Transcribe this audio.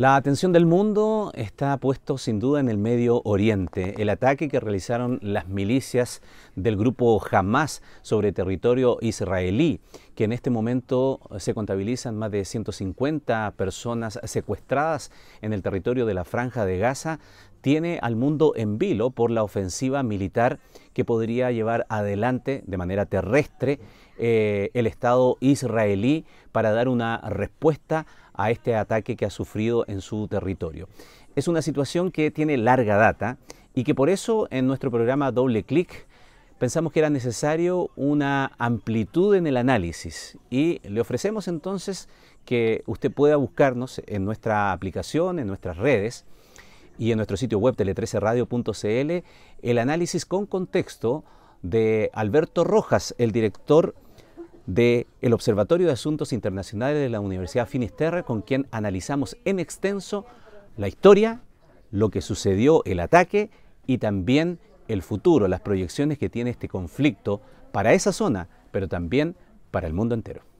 La atención del mundo está puesto sin duda en el Medio Oriente. El ataque que realizaron las milicias del grupo Hamas sobre territorio israelí, que en este momento se contabilizan más de 150 personas secuestradas en el territorio de la Franja de Gaza, tiene al mundo en vilo por la ofensiva militar que podría llevar adelante de manera terrestre eh, el Estado israelí para dar una respuesta a este ataque que ha sufrido en su territorio. Es una situación que tiene larga data y que por eso en nuestro programa Doble Clic pensamos que era necesario una amplitud en el análisis y le ofrecemos entonces que usted pueda buscarnos en nuestra aplicación, en nuestras redes y en nuestro sitio web tele13radio.cl el análisis con contexto de Alberto Rojas, el director del Observatorio de Asuntos Internacionales de la Universidad Finisterre, con quien analizamos en extenso la historia, lo que sucedió, el ataque y también el futuro, las proyecciones que tiene este conflicto para esa zona, pero también para el mundo entero.